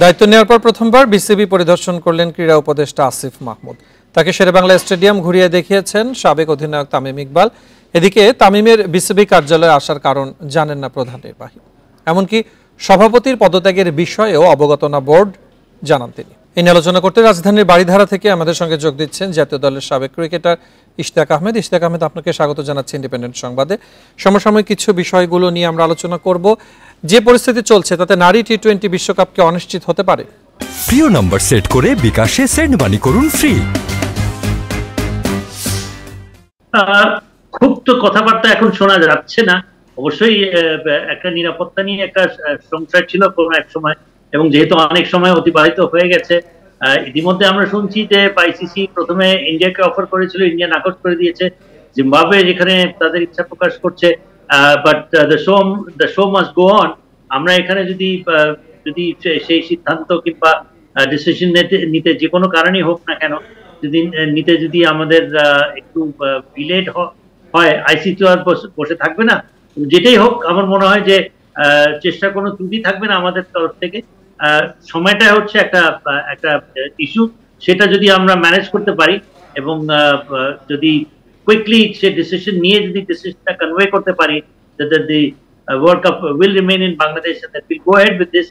দায়িত্ব নেওয়ার পর প্রথমবার বিসিবি পরিদর্শন করলেন ক্রীড়া উপদেষ্টা আসিফ মাহমুদ তাকে শেরেবাংলা স্টেডিয়াম ঘুরিয়ে দেখিয়েছেন সাবেক অধিনায়ক তামিম ইকবাল এদিকে তামিমের বিসিবি কার্যালয়ে আসার কারণ জানেন না প্রধান নির্বাহী এমনকি সভাপতির পদত্যাগের বিষয়েও অবগতনা বোর্ড জানান তিনি এই নিয়ে আলোচনা করতে রাজধানীর বাড়িধারা থেকে আমাদের সঙ্গে যোগ দিচ্ছেন জাতীয় দলের সাবেক ক্রিকেটার ইশতাক আহমেদ ইশতাক আহমেদ আপনাকে স্বাগত জানাচ্ছি ইন্ডিপেন্ডেন্ট সংবাদে সমসাময়িক কিছু বিষয়গুলো নিয়ে আমরা আলোচনা করব যে পরিস্থিতি চলছে তাতে নারী টি টোয়েন্টি বিশ্বকাপকে অনিশ্চিত হতে পারে প্রিয় নম্বর সেট করে বিকাশে সেন্ড মানি করুন ফ্রি খুব তো কথাবার্তা এখন শোনা যাচ্ছে না অবশ্যই একটা নিরাপত্তা নিয়ে একটা সংসার ছিল কোনো এক সময় এবং যেহেতু অনেক সময় অতিবাহিত হয়ে গেছে ইতিমধ্যে আমরা শুনছি যে পাইসিসি প্রথমে ইন্ডিয়াকে অফার করেছিল ইন্ডিয়া নাকচ করে দিয়েছে জিম্বাবে যেখানে তাদের ইচ্ছা প্রকাশ করছে but the show the show must go on আমরা এখানে যদি যদি সেই সিদ্ধান্ত কিংবা ডিসিশন নিতে যে কোনো কারণেই হোক না কেন যদি নিতে যদি আমাদের একটু বিলেট হয় আইসি তো আর বসে থাকবে না যেটাই হোক আমার মনে হয় যে চেষ্টা কোনো ত্রুটি থাকবে না আমাদের তরফ থেকে সময়টা হচ্ছে একটা একটা ইস্যু সেটা যদি আমরা ম্যানেজ করতে পারি এবং যদি কুইকলি সে ডিসিশন নিয়ে যদি ডিসিশনটা কনভে করতে পারি the World Cup will remain in Bangladesh go ahead with this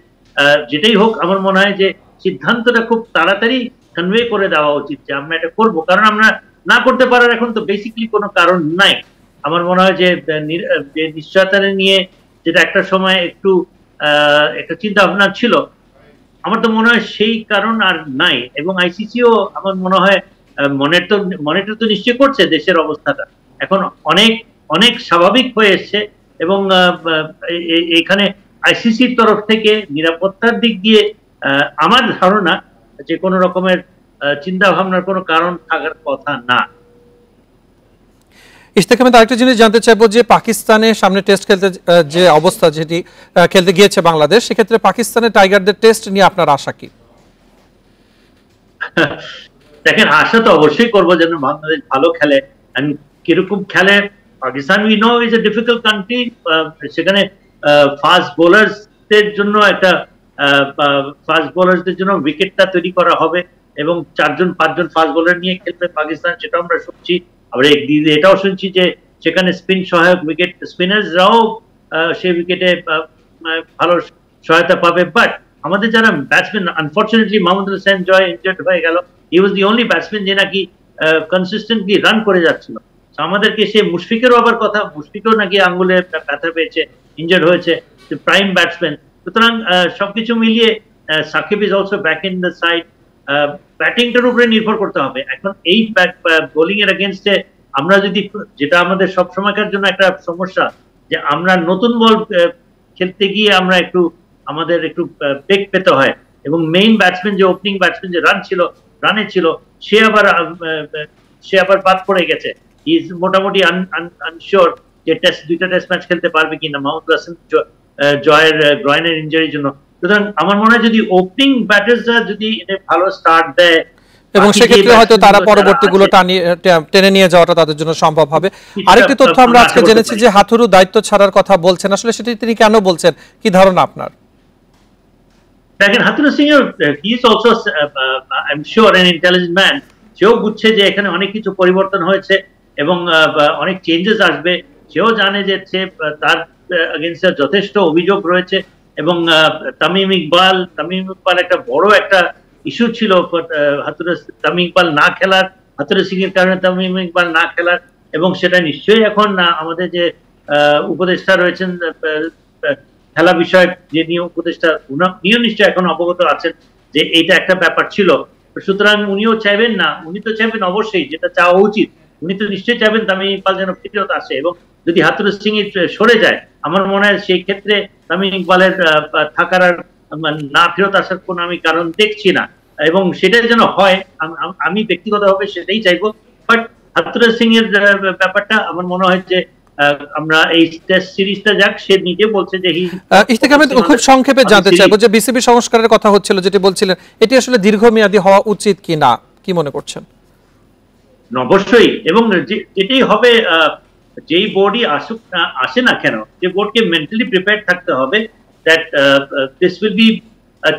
যেটাই হোক আমার মনে হয় যে সিদ্ধান্তটা খুব তাড়াতাড়ি কনভে করে দেওয়া উচিত যে আমরা এটা করবো কারণ আমরা না করতে পারার এখন তো বেসিকলি কোনো কারণ নাই আমার মনে হয় যে নিশ্চয়তা নিয়ে যেটা একটা সময় একটু একটা চিন্তা ভাবনা ছিল আমার তো মনে হয় সেই কারণ আর নাই এবং আইসিসিও আমার মনে হয় মনের তো মনিটর তো নিশ্চয় করছে দেশের অবস্থাটা এখন অনেক অনেক স্বাভাবিক হয়ে এসছে এবং এখানে আইসিসির তরফ থেকে নিরাপত্তার দিক দিয়ে আমার ধারণা যে কোনো রকমের চিন্তা ভাবনার কোনো কারণ থাকার কথা না ইশতেক আরেকটা জিনিস জানতে চাইবো যে পাকিস্তানে সামনে টেস্ট খেলতে যে অবস্থা যেটি খেলতে গিয়েছে বাংলাদেশ সেক্ষেত্রে পাকিস্তানের টাইগারদের টেস্ট নিয়ে আপনার আশা কি দেখেন আশা তো অবশ্যই করবো যেন বাংলাদেশ ভালো খেলে কিরকম খেলে Pakistan we know is a difficult country সেখানে ফাস্ট বোলার্সদের জন্য একটা ফাস্ট বোলার্সদের জন্য উইকেটটা তৈরি করা হবে এবং চারজন পাঁচজন ফাস্ট বোলার নিয়ে খেলবে পাকিস্তান সেটা আমরা শুনছি আবার এটাও শুনছি যে সেখানে স্পিন সহায়ক উইকেট স্পিনার্সরাও সে উইকেটে ভালো সহায়তা পাবে বাট আমাদের যারা batsman unfortunately Mohammad Hossain Joy injured হয়ে গেল হি ওয়াজ দি অনলি ব্যাটসম্যান যে নাকি কনসিস্টেন্টলি রান করে যাচ্ছিল আমাদেরকে সে মুশফিকেরও আবার কথা মুশফিকও নাকি আঙ্গুলে ব্যথা পেয়েছে ইনজার্ড হয়েছে প্রাইম ব্যাটসম্যান সুতরাং সবকিছু মিলিয়ে Shakib is also back in the side ব্যাটিংটার উপরে নির্ভর করতে হবে এখন এই বোলিং এর এগেনস্টে আমরা যদি যেটা আমাদের সব সময়কার জন্য একটা সমস্যা যে আমরা নতুন বল খেলতে গিয়ে আমরা একটু আমাদের একটু বেগ পেতে হয় এবং মেইন ব্যাটসম্যান যে ওপেনিং ব্যাটসম্যান যে রান ছিল রানে ছিল সে আবার সে আবার বাদ পড়ে গেছে ইজ মোটামুটি আনশিওর যে টেস্ট দুইটা টেস্ট ম্যাচ খেলতে পারবে কিনা মাহমুদ হাসান জয়ের গ্রয়নের ইঞ্জারির জন্য সুতরাং আমার মনে হয় যদি ওপেনিং ব্যাটার্সরা যদি ভালো স্টার্ট দেয় এবং সেক্ষেত্রে হয়তো তারা পরবর্তীগুলো টেনে নিয়ে যাওয়াটা তাদের জন্য সম্ভব হবে আরেকটি তথ্য আমরা আজকে জেনেছি যে হাথুরু দায়িত্ব ছাড়ার কথা বলছেন আসলে সেটি তিনি কেন বলছেন কি ধারণা আপনার দেখেন Hathurusingha he is also I am sure an intelligent man সেও বুঝছে যে এখানে অনেক কিছু পরিবর্তন হয়েছে এবং অনেক চেঞ্জেস আসবে সেও জানে যে তার যথেষ্ট অভিযোগ রয়েছে এবং তামিম ইকবাল তামিম ইকবাল একটা বড় একটা ইস্যু ছিল হাতুরে তামিম ইকবাল না খেলার হাতুরে সিং এর কারণে তামিম ইকবাল না খেলার এবং সেটা নিশ্চয়ই এখন আমাদের যে উপদেষ্টা রয়েছেন খেলা বিষয়ক যে নিয়ম উপদেষ্টা উনিও নিশ্চয়ই এখন অবগত আছেন যে এইটা একটা ব্যাপার ছিল সুতরাং উনিও চাইবেন না উনি তো চাইবেন অবশ্যই যেটা চাওয়া উচিত উনি তো নিশ্চয়ই চাইবেন তামিম ইকবাল যেন ফিরত আসে এবং যদি হাতুরে সিং সরে যায় আমার মনে হয় সেই ক্ষেত্রে আমি ইকবালের থাকার আর মানে, না ফেরত আসার কোনো আমি কারণ দেখছি না এবং সেটা যেন হয় আমি ব্যক্তিগত ব্যক্তিগতভাবে সেটাই চাইবো বাট হাতুরা সিং এর ব্যাপারটা আমার মনে হয় যে আমরা এই টেস্ট সিরিজটা যাক সে নিজে বলছে যে ইস্তেক আহমেদ খুব সংক্ষেপে জানতে চাইবো যে বিসিবি সংস্কারের কথা হচ্ছিল যেটি বলছিলেন এটি আসলে দীর্ঘমেয়াদী হওয়া উচিত কি না কি মনে করছেন অবশ্যই এবং যেটাই হবে আহ যেই বোর্ডই আসুক না আসে না কেন যে বোর্ডকে মেন্টালি প্রিপেয়ার থাকতে হবে that this will be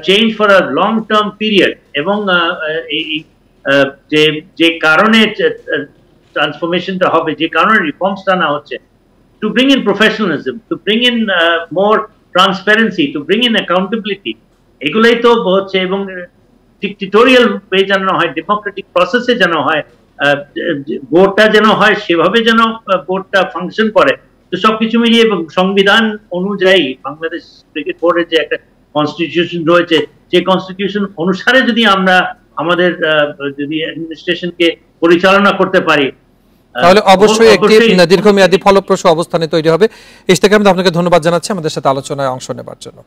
change for a long term period এবং uh, uh, এই uh, যে যে কারণে ট্রান্সফরমেশনটা হবে যে কারণে রিফর্মসটা না হচ্ছে to bring in professionalism to bring in more transparency to bring in accountability এগুলোই তো হচ্ছে এবং টিউটোরিয়াল ওয়ে জানানো হয় ডেমোক্রেটিক প্রসেসে জানানো হয় বোর্ডটা যেন হয় সেভাবে যেন বোর্ডটা ফাংশন করে তো সবকিছু মিলিয়ে সংবিধান অনুযায়ী বাংলাদেশ ক্রিকেট বোর্ডের যে একটা কনস্টিটিউশন রয়েছে যে কনস্টিটিউশন অনুসারে যদি আমরা আমাদের যদি অ্যাডমিনিস্ট্রেশনকে পরিচালনা করতে পারি তাহলে অবশ্যই একটি দীর্ঘমেয়াদী ফলপ্রসূ অবস্থানে তৈরি হবে ইস্তেক আপনাকে ধন্যবাদ জানাচ্ছি আমাদের সাথে আলোচনায় অংশ নেবার জন্য